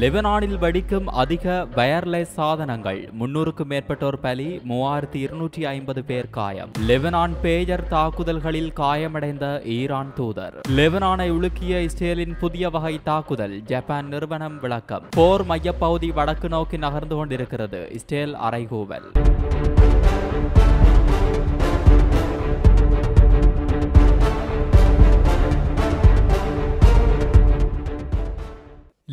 லெபனானில் வடிக்கும் அதிக வயர்லெஸ் சாதனங்கள் முன்னூறுக்கும் மேற்பட்டோர் பலி மூவாயிரத்தி இருநூற்றி ஐம்பது பேர் காயம் லெபனான் பேஜர் தாக்குதல்களில் காயமடைந்த ஈரான் தூதர் லெபனானை உலுக்கிய இஸ்ரேலின் புதிய வகை தாக்குதல் ஜப்பான் நிறுவனம் விளக்கம் போர் மையப்பகுதி வடக்கு நோக்கி நகர்ந்து கொண்டிருக்கிறது இஸ்ரேல் அரைகூவல்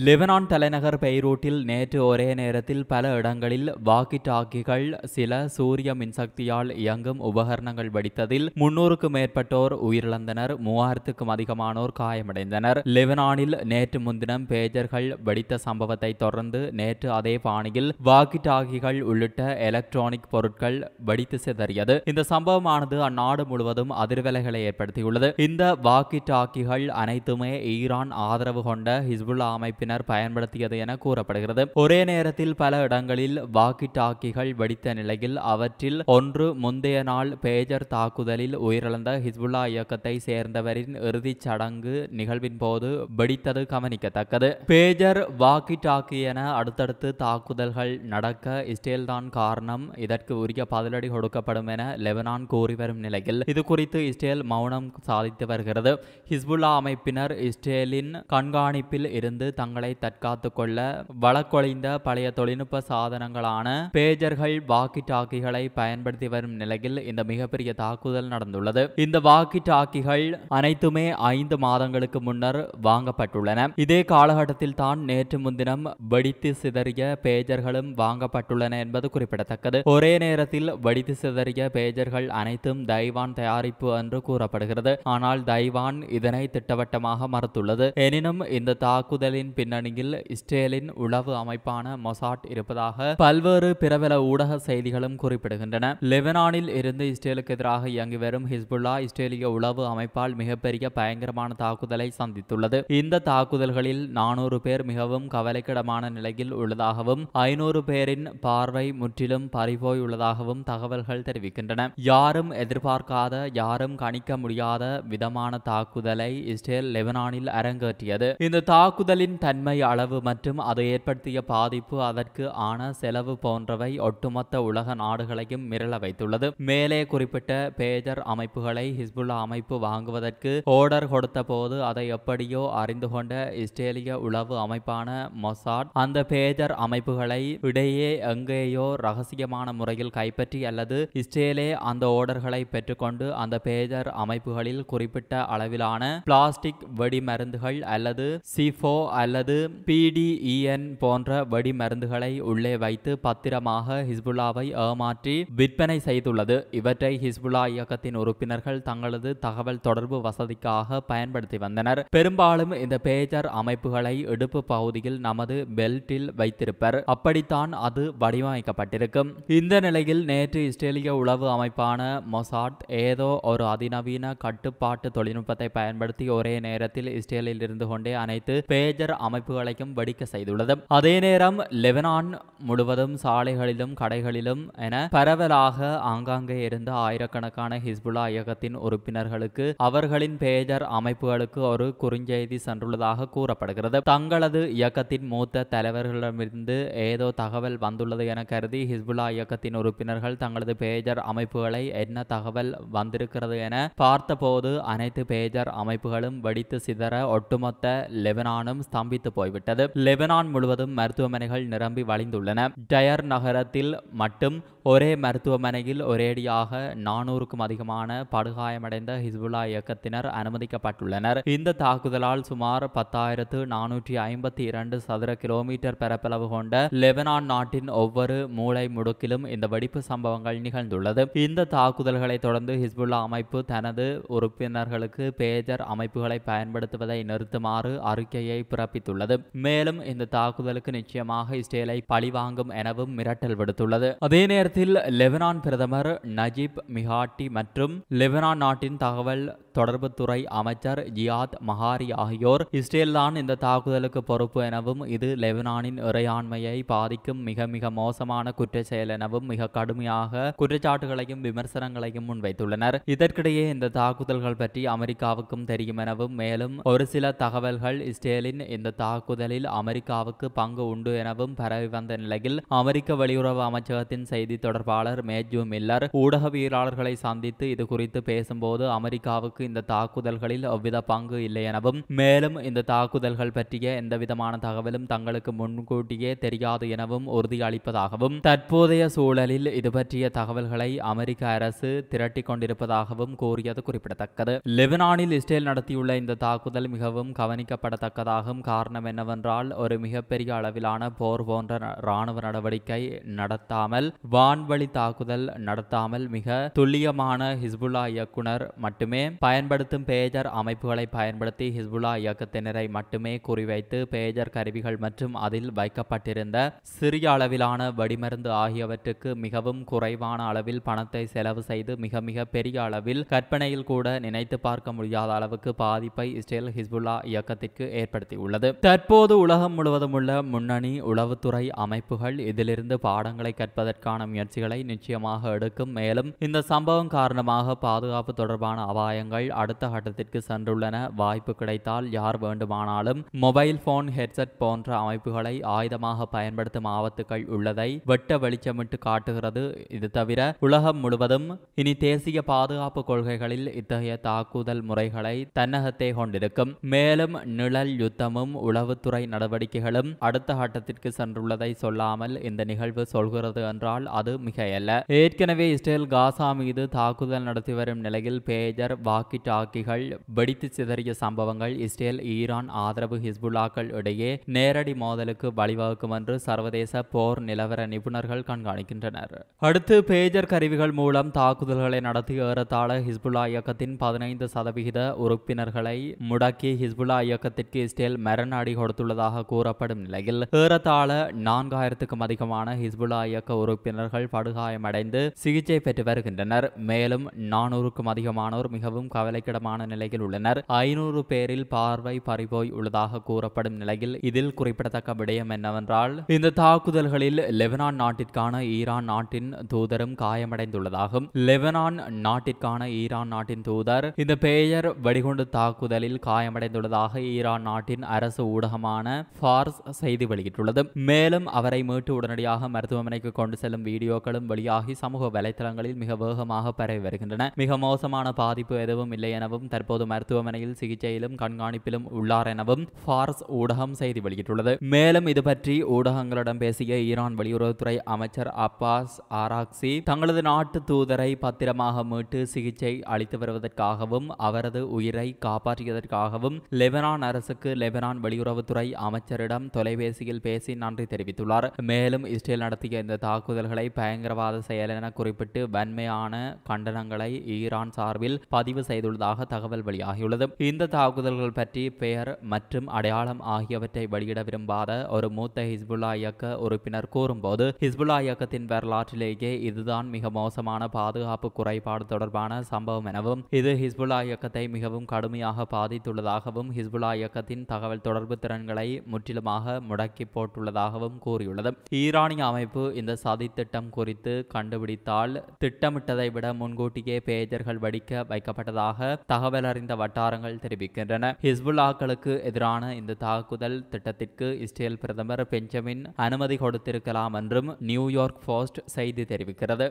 லெபனான் தலைநகர் பெய்ரூட்டில் நேற்று ஒரே நேரத்தில் பல இடங்களில் வாக்கி டாக்கிகள் சில சூரிய மின்சக்தியால் இயங்கும் உபகரணங்கள் வெடித்ததில் முன்னூறுக்கும் மேற்பட்டோர் உயிரிழந்தனர் மூவாயிரத்துக்கும் அதிகமானோர் காயமடைந்தனர் லெபனானில் நேற்று முன்தினம் பேஜர்கள் வெடித்த சம்பவத்தை தொடர்ந்து நேற்று அதே பாணியில் வாக்கி டாக்கிகள் உள்ளிட்ட எலக்ட்ரானிக் பொருட்கள் வெடித்து சிதறியது இந்த சம்பவமானது அந்நாடு முழுவதும் அதிர்வலைகளை ஏற்படுத்தியுள்ளது இந்த வாக்கி டாக்கிகள் அனைத்துமே ஈரான் ஆதரவு கொண்ட ஹிஸ்புல்லா அமைப்பின் கட்சியினர் பயன்படுத்தியது என கூறப்படுகிறது ஒரே நேரத்தில் பல இடங்களில் வாக்கி டாக்கிகள் வெடித்த நிலையில் அவற்றில் ஒன்று முந்தைய நாள் பேஜர் தாக்குதலில் உயிரிழந்த ஹிஸ்புல்லா இயக்கத்தை சேர்ந்தவரின் இறுதிச் சடங்கு நிகழ்வின் போது வெடித்தது கவனிக்கத்தக்கது பேஜர் வாக்கி டாக்கி என அடுத்தடுத்து தாக்குதல்கள் நடக்க இஸ்ரேல் தான் காரணம் இதற்கு உரிய பதிலடி கொடுக்கப்படும் என லெபனான் கூறி வரும் நிலையில் இது குறித்து இஸ்ரேல் மௌனம் சாதித்து வருகிறது ஹிஸ்புல்லா அமைப்பினர் இஸ்ரேலின் கண்காணிப்பில் இருந்து தங்கள் விவரங்களை தற்காத்து கொள்ள வழக்கொழிந்த பழைய தொழில்நுட்ப சாதனங்களான பேஜர்கள் வாக்கி டாக்கிகளை பயன்படுத்தி வரும் நிலையில் இந்த மிகப்பெரிய தாக்குதல் நடந்துள்ளது இந்த வாக்கி டாக்கிகள் அனைத்துமே ஐந்து மாதங்களுக்கு முன்னர் வாங்கப்பட்டுள்ளன இதே காலகட்டத்தில் தான் நேற்று முன்தினம் வெடித்து சிதறிய பேஜர்களும் வாங்கப்பட்டுள்ளன என்பது குறிப்பிடத்தக்கது ஒரே நேரத்தில் வெடித்து சிதறிய பேஜர்கள் அனைத்தும் தைவான் தயாரிப்பு என்று கூறப்படுகிறது ஆனால் தைவான் இதனை திட்டவட்டமாக மறுத்துள்ளது எனினும் இந்த தாக்குதலின் பின் பின்னணியில் இஸ்ரேலின் உளவு அமைப்பான மொசாட் இருப்பதாக பல்வேறு பிரபல ஊடக செய்திகளும் குறிப்பிடுகின்றன லெபனானில் இருந்து இஸ்ரேலுக்கு எதிராக இயங்கி வரும் ஹிஸ்புல்லா இஸ்ரேலிய உளவு அமைப்பால் மிகப்பெரிய பயங்கரமான தாக்குதலை சந்தித்துள்ளது இந்த தாக்குதல்களில் நானூறு பேர் மிகவும் கவலைக்கிடமான நிலையில் உள்ளதாகவும் ஐநூறு பேரின் பார்வை முற்றிலும் பறிபோய் உள்ளதாகவும் தகவல்கள் தெரிவிக்கின்றன யாரும் எதிர்பார்க்காத யாரும் கணிக்க முடியாத விதமான தாக்குதலை இஸ்ரேல் லெபனானில் அரங்கேற்றியது இந்த தாக்குதலின் தன் நன்மை அளவு மற்றும் அது ஏற்படுத்திய பாதிப்பு அதற்கு ஆன செலவு போன்றவை ஒட்டுமொத்த உலக நாடுகளையும் மிரள வைத்துள்ளது மேலே குறிப்பிட்ட பேஜர் அமைப்புகளை ஹிஸ்புல்லா அமைப்பு வாங்குவதற்கு ஓர்டர் கொடுத்த போது அதை எப்படியோ அறிந்து கொண்ட இஸ்ரேலிய உளவு அமைப்பான மொசாட் அந்த பேஜர் அமைப்புகளை இடையே எங்கேயோ ரகசியமான முறையில் கைப்பற்றி அல்லது இஸ்ரேலே அந்த ஓர்டர்களை பெற்றுக்கொண்டு அந்த பேஜர் அமைப்புகளில் குறிப்பிட்ட அளவிலான பிளாஸ்டிக் மருந்துகள் அல்லது சிஃபோ அல்லது அல்லது பிடிஇஎன் e போன்ற வெடி மருந்துகளை உள்ளே வைத்து பத்திரமாக ஹிஸ்புல்லாவை ஏமாற்றி விற்பனை செய்துள்ளது இவற்றை ஹிஸ்புல்லா இயக்கத்தின் உறுப்பினர்கள் தங்களது தகவல் தொடர்பு வசதிக்காக பயன்படுத்தி வந்தனர் பெரும்பாலும் இந்த பேஜர் அமைப்புகளை இடுப்பு பகுதியில் நமது பெல்ட்டில் வைத்திருப்பர் அப்படித்தான் அது வடிவமைக்கப்பட்டிருக்கும் இந்த நிலையில் நேற்று இஸ்ரேலிய உளவு அமைப்பான மொசாட் ஏதோ ஒரு அதிநவீன கட்டுப்பாட்டு தொழில்நுட்பத்தை பயன்படுத்தி ஒரே நேரத்தில் இஸ்ரேலில் இருந்து கொண்டே அனைத்து பேஜர் அமைப்பு அமைப்புகளையும் வெடிக்க செய்துள்ளது அதே நேரம் லெபனான் முழுவதும் சாலைகளிலும் கடைகளிலும் என பரவலாக ஆங்காங்கே இருந்த ஆயிரக்கணக்கான ஹிஸ்புல்லா இயக்கத்தின் உறுப்பினர்களுக்கு அவர்களின் பேஜர் அமைப்புகளுக்கு ஒரு குறுஞ்செய்தி சென்றுள்ளதாக கூறப்படுகிறது தங்களது இயக்கத்தின் மூத்த தலைவர்களிடமிருந்து ஏதோ தகவல் வந்துள்ளது என கருதி ஹிஸ்புல்லா இயக்கத்தின் உறுப்பினர்கள் தங்களது பேஜர் அமைப்புகளை என்ன தகவல் வந்திருக்கிறது என பார்த்தபோது அனைத்து பேஜர் அமைப்புகளும் வெடித்து சிதற ஒட்டுமொத்த லெபனானும் ஸ்தம்பித்து காய்த்து போய்விட்டது லெபனான் முழுவதும் மருத்துவமனைகள் நிரம்பி வழிந்துள்ளன டயர் நகரத்தில் மட்டும் ஒரே மருத்துவமனையில் ஒரேடியாக நானூறுக்கும் அதிகமான படுகாயமடைந்த ஹிஸ்புல்லா இயக்கத்தினர் அனுமதிக்கப்பட்டுள்ளனர் இந்த தாக்குதலால் சுமார் பத்தாயிரத்து நானூற்றி ஐம்பத்தி இரண்டு சதுர கிலோமீட்டர் பரப்பளவு கொண்ட லெபனான் நாட்டின் ஒவ்வொரு மூளை முடுக்கிலும் இந்த வெடிப்பு சம்பவங்கள் நிகழ்ந்துள்ளது இந்த தாக்குதல்களை தொடர்ந்து ஹிஸ்புல்லா அமைப்பு தனது உறுப்பினர்களுக்கு பேஜர் அமைப்புகளை பயன்படுத்துவதை நிறுத்துமாறு அறிக்கையை பிறப்பித்துள்ளது மேலும் இந்த தாக்குதலுக்கு நிச்சயமாக இஸ்ரேலை பழிவாங்கும் எனவும் மிரட்டல் விடுத்துள்ளது அதே நேரத்தில் நேரத்தில் லெபனான் பிரதமர் நஜீப் மிஹாட்டி மற்றும் லெபனான் நாட்டின் தகவல் தொடர்புத்துறை அமைச்சர் ஜியாத் மஹாரி ஆகியோர் இஸ்ரேல் தான் இந்த தாக்குதலுக்கு பொறுப்பு எனவும் இது லெபனானின் இறையாண்மையை பாதிக்கும் மிக மிக மோசமான குற்ற செயல் எனவும் மிக கடுமையாக குற்றச்சாட்டுகளையும் விமர்சனங்களையும் முன்வைத்துள்ளனர் இதற்கிடையே இந்த தாக்குதல்கள் பற்றி அமெரிக்காவுக்கும் தெரியும் எனவும் மேலும் ஒரு சில தகவல்கள் இஸ்ரேலின் இந்த தாக்குதலில் அமெரிக்காவுக்கு பங்கு உண்டு எனவும் பரவி வந்த நிலையில் அமெரிக்க வெளியுறவு அமைச்சகத்தின் செய்தி தொடர்பாளர் மேத்யூ மில்லர் ஊடகவியலாளர்களை சந்தித்து இது குறித்து பேசும்போது அமெரிக்காவுக்கு இந்த தாக்குதல்களில் அவ்வித பங்கு இல்லை எனவும் மேலும் இந்த தாக்குதல்கள் பற்றிய எந்தவிதமான தகவலும் தங்களுக்கு முன்கூட்டியே தெரியாது எனவும் உறுதியளிப்பதாகவும் தற்போதைய சூழலில் இது பற்றிய தகவல்களை அமெரிக்க அரசு திரட்டிக் கொண்டிருப்பதாகவும் கூறியது குறிப்பிடத்தக்கது லெபனானில் இஸ்ரேல் நடத்தியுள்ள இந்த தாக்குதல் மிகவும் கவனிக்கப்படத்தக்கதாகும் காரணம் என்னவென்றால் ஒரு மிகப்பெரிய அளவிலான போர் போன்ற இராணுவ நடவடிக்கை நடத்தாமல் வா வான்வழி தாக்குதல் நடத்தாமல் மிக துல்லியமான ஹிஸ்புல்லா இயக்குனர் மட்டுமே பயன்படுத்தும் பேஜர் அமைப்புகளை பயன்படுத்தி ஹிஸ்புல்லா இயக்கத்தினரை மட்டுமே குறிவைத்து பேஜர் கருவிகள் மற்றும் அதில் வைக்கப்பட்டிருந்த சிறிய அளவிலான வெடிமருந்து ஆகியவற்றுக்கு மிகவும் குறைவான அளவில் பணத்தை செலவு செய்து மிக மிக பெரிய அளவில் கற்பனையில் கூட நினைத்து பார்க்க முடியாத அளவுக்கு பாதிப்பை இஸ்ரேல் ஹிஸ்புல்லா இயக்கத்திற்கு ஏற்படுத்தியுள்ளது தற்போது உலகம் முழுவதும் உள்ள முன்னணி உளவுத்துறை அமைப்புகள் இதிலிருந்து பாடங்களை கற்பதற்கான முயற்சிகளை நிச்சயமாக எடுக்கும் மேலும் இந்த சம்பவம் காரணமாக பாதுகாப்பு தொடர்பான அபாயங்கள் அடுத்த கட்டத்திற்கு சென்றுள்ளன வாய்ப்பு கிடைத்தால் யார் வேண்டுமானாலும் மொபைல் போன் ஹெட்செட் போன்ற அமைப்புகளை ஆயுதமாக பயன்படுத்தும் ஆபத்துகள் உள்ளதை வெட்ட வெளிச்சமிட்டு காட்டுகிறது இது தவிர உலகம் முழுவதும் இனி தேசிய பாதுகாப்பு கொள்கைகளில் இத்தகைய தாக்குதல் முறைகளை தன்னகத்தே கொண்டிருக்கும் மேலும் நிழல் யுத்தமும் உளவுத்துறை நடவடிக்கைகளும் அடுத்த கட்டத்திற்கு சென்றுள்ளதை சொல்லாமல் இந்த நிகழ்வு சொல்கிறது என்றால் அது என்பது மிகையல்ல ஏற்கனவே இஸ்ரேல் காசா மீது தாக்குதல் நடத்தி வரும் நிலையில் பேஜர் வாக்கி டாக்கிகள் வெடித்து சிதறிய சம்பவங்கள் இஸ்ரேல் ஈரான் ஆதரவு ஹிஸ்புல்லாக்கள் இடையே நேரடி மோதலுக்கு வழிவகுக்கும் என்று சர்வதேச போர் நிலவர நிபுணர்கள் கண்காணிக்கின்றனர் அடுத்து பேஜர் கருவிகள் மூலம் தாக்குதல்களை நடத்தி ஏறத்தாழ ஹிஸ்புல்லா இயக்கத்தின் பதினைந்து சதவிகித உறுப்பினர்களை முடக்கி ஹிஸ்புல்லா இயக்கத்திற்கு இஸ்ரேல் மரண அடி கொடுத்துள்ளதாக கூறப்படும் நிலையில் ஏறத்தாழ நான்காயிரத்துக்கும் அதிகமான ஹிஸ்புல்லா இயக்க உறுப்பினர்கள் மக்கள் படுகாயமடைந்து சிகிச்சை பெற்று வருகின்றனர் மேலும் நானூறுக்கும் அதிகமானோர் மிகவும் கவலைக்கிடமான நிலையில் உள்ளனர் ஐநூறு பேரில் பார்வை பறிபோய் உள்ளதாக கூறப்படும் நிலையில் இதில் குறிப்பிடத்தக்க விடயம் என்னவென்றால் இந்த தாக்குதல்களில் லெபனான் நாட்டிற்கான ஈரான் நாட்டின் தூதரும் காயமடைந்துள்ளதாகும் லெபனான் நாட்டிற்கான ஈரான் நாட்டின் தூதர் இந்த பெயர் வெடிகுண்டு தாக்குதலில் காயமடைந்துள்ளதாக ஈரான் நாட்டின் அரசு ஊடகமான ஃபார்ஸ் செய்தி வெளியிட்டுள்ளது மேலும் அவரை மீட்டு உடனடியாக மருத்துவமனைக்கு கொண்டு செல்லும் வீடியோ வீடியோக்களும் வெளியாகி சமூக வலைதளங்களில் மிக வேகமாக பரவி வருகின்றன மிக மோசமான பாதிப்பு எதுவும் இல்லை எனவும் தற்போது மருத்துவமனையில் சிகிச்சையிலும் கண்காணிப்பிலும் உள்ளார் எனவும் ஃபார்ஸ் ஊடகம் செய்தி வெளியிட்டுள்ளது மேலும் இது பற்றி ஊடகங்களிடம் பேசிய ஈரான் வெளியுறவுத்துறை அமைச்சர் அப்பாஸ் ஆராக்சி தங்களது நாட்டு தூதரை பத்திரமாக மீட்டு சிகிச்சை அளித்து வருவதற்காகவும் அவரது உயிரை காப்பாற்றியதற்காகவும் லெபனான் அரசுக்கு லெபனான் வெளியுறவுத்துறை அமைச்சரிடம் தொலைபேசியில் பேசி நன்றி தெரிவித்துள்ளார் மேலும் இஸ்ரேல் நடத்திய இந்த தாக்குதல்களை பயங்கரவாத செயல் என குறிப்பிட்டு வன்மையான கண்டனங்களை ஈரான் சார்பில் பதிவு செய்துள்ளதாக தகவல் வெளியாகியுள்ளது இந்த தாக்குதல்கள் பற்றி பெயர் மற்றும் அடையாளம் ஆகியவற்றை வெளியிட விரும்பாத ஒரு மூத்த ஹிஸ்புல்லா இயக்க உறுப்பினர் கூறும்போது ஹிஸ்புல்லா இயக்கத்தின் வரலாற்றிலேயே இதுதான் மிக மோசமான பாதுகாப்பு குறைபாடு தொடர்பான சம்பவம் எனவும் இது ஹிஸ்புல்லா இயக்கத்தை மிகவும் கடுமையாக பாதித்துள்ளதாகவும் ஹிஸ்புல்லா இயக்கத்தின் தகவல் தொடர்பு திறன்களை முற்றிலுமாக முடக்கி போட்டுள்ளதாகவும் கூறியுள்ளது ஈரானிய அமைப்பு இந்த சதி திட்டம் குறித்து கண்டுபிடித்தால் திட்டமிட்டதை விட முன்கூட்டியே பேஜர்கள் வடிக்க வைக்கப்பட்டதாக தகவல் அறிந்த வட்டாரங்கள் தெரிவிக்கின்றன ஹிஸ்புல்லாக்களுக்கு எதிரான இந்த தாக்குதல் திட்டத்திற்கு இஸ்ரேல் பிரதமர் பெஞ்சமின் அனுமதி கொடுத்திருக்கலாம் என்றும் நியூயார்க் போஸ்ட் செய்தி தெரிவிக்கிறது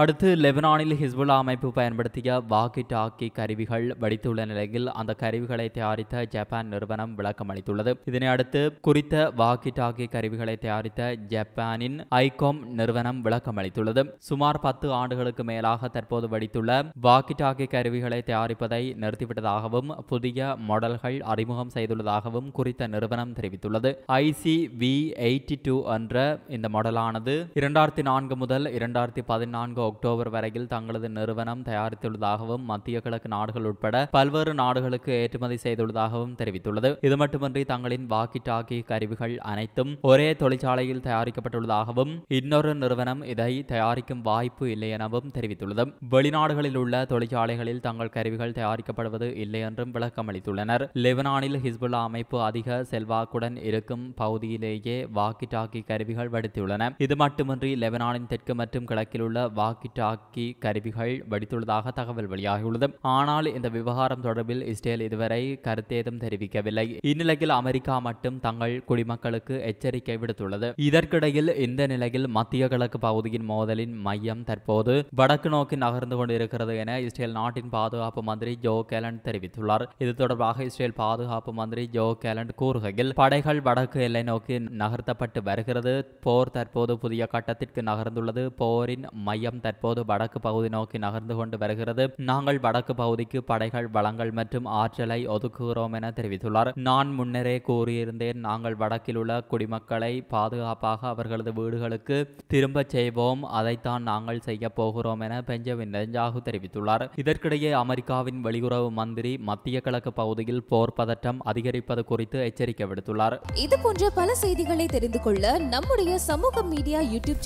அடுத்து லெபனானில் ஹிஸ்புல்லா அமைப்பு பயன்படுத்திய வாக்கி டாக்கி கருவிகள் வடித்துள்ள நிலையில் அந்த கருவிகளை தயாரித்த ஜப்பான் நிறுவனம் விளக்கம் அளித்துள்ளது இதனை அடுத்து குறித்த வாக்கி டாக்கி கருவிகளை தயாரித்த ஜப்பானின் ஐகோம் நிறுவனம் விளக்கம் அளித்துள்ளது சுமார் பத்து ஆண்டுகளுக்கு மேலாக தற்போது வடித்துள்ள வாக்கி டாக்கி கருவிகளை தயாரிப்பதை நிறுத்திவிட்டதாகவும் புதிய மாடல்கள் அறிமுகம் செய்துள்ளதாகவும் குறித்த நிறுவனம் தெரிவித்துள்ளது ஐசி வி எயிட்டி டூ என்ற இந்த மாடலானது இரண்டாயிரத்தி நான்கு முதல் இரண்டாயிரத்தி பதினான்கு அக்டோபர் வரையில் தங்களது நிறுவனம் தயாரித்துள்ளதாகவும் மத்திய கிழக்கு நாடுகள் உட்பட பல்வேறு நாடுகளுக்கு ஏற்றுமதி செய்துள்ளதாகவும் தெரிவித்துள்ளது இது மட்டுமின்றி தங்களின் வாக்கி டாக்கி கருவிகள் அனைத்தும் ஒரே தொழிற்சாலையில் தயாரிக்கப்பட்டுள்ளதாகவும் இன்னொரு நிறுவனம் இதை தயாரிக்கும் வாய்ப்பு இல்லை எனவும் தெரிவித்துள்ளது வெளிநாடுகளில் உள்ள தொழிற்சாலைகளில் தங்கள் கருவிகள் தயாரிக்கப்படுவது இல்லை என்றும் விளக்கம் அளித்துள்ளனர் லெபனானில் ஹிஸ்புல்லா அமைப்பு அதிக செல்வாக்குடன் இருக்கும் பகுதியிலேயே வாக்கி டாக்கி கருவிகள் வடுத்தியுள்ளன இது மட்டுமின்றி லெபனானின் தெற்கு மற்றும் கிழக்கில் உள்ள வாக்கு தாக்கி டாக்கி கருவிகள் வடித்துள்ளதாக தகவல் வெளியாகியுள்ளது ஆனால் இந்த விவகாரம் தொடர்பில் இஸ்ரேல் இதுவரை கருத்தேதும் தெரிவிக்கவில்லை இந்நிலையில் அமெரிக்கா மட்டும் தங்கள் குடிமக்களுக்கு எச்சரிக்கை விடுத்துள்ளது இதற்கிடையில் இந்த நிலையில் மத்திய கிழக்கு பகுதியின் மோதலின் மையம் தற்போது வடக்கு நோக்கி நகர்ந்து கொண்டிருக்கிறது என இஸ்ரேல் நாட்டின் பாதுகாப்பு மந்திரி ஜோ கேலண்ட் தெரிவித்துள்ளார் இது தொடர்பாக இஸ்ரேல் பாதுகாப்பு மந்திரி ஜோ கேலண்ட் கூறுகையில் படைகள் வடக்கு எல்லை நோக்கி நகர்த்தப்பட்டு வருகிறது போர் தற்போது புதிய கட்டத்திற்கு நகர்ந்துள்ளது போரின் மையம் தற்போது வடக்கு பகுதி நோக்கி நகர்ந்து கொண்டு வருகிறது நாங்கள் வடக்கு பகுதிக்கு படைகள் வளங்கள் மற்றும் ஆற்றலை ஒதுக்குகிறோம் என தெரிவித்துள்ளார் நான் முன்னரே கூறியிருந்தேன் நாங்கள் வடக்கில் உள்ள குடிமக்களை பாதுகாப்பாக அவர்களது வீடுகளுக்கு திரும்ப செய்வோம் அதைத்தான் நாங்கள் செய்ய போகிறோம் என பெஞ்சமின் நெஞ்சாகு தெரிவித்துள்ளார் இதற்கிடையே அமெரிக்காவின் வெளியுறவு மந்திரி மத்திய கிழக்கு பகுதியில் போர் பதற்றம் அதிகரிப்பது குறித்து எச்சரிக்கை விடுத்துள்ளார் இது போன்ற பல செய்திகளை தெரிந்து கொள்ள நம்முடைய சமூக மீடியா யூடியூப்